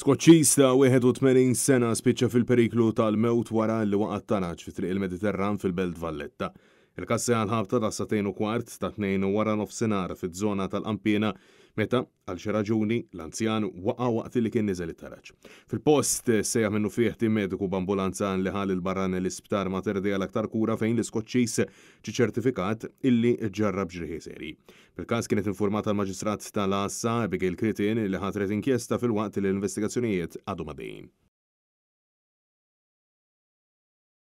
Skoċċis ta' 81 sena spiċċa fil-periklu tal-mewt wara li waqat tanaċ fit triq il-Mediterran fil-Belt Valletta il kassi għal-ħabta ta' satajn u kwart ta' tnejn wara nofsinar fit żona tal ampina meta għal xi raġuni l-anzjan waqa waqt li kien nizel it-taraġ. Fil-post sejja minnu fih tim mediku b'ambulanza ħal il-barran l-isptar ma terdi għal aktar kura fejn l-iskoċċis ċi ċertifikat illi ġarrab ġriħi seri. Fil-każ kienet informata l-maġistrat tal-Assa Abigail Kritin li ħatret inkjesta fil-waqt l-investigazzjonijiet għadu madejn.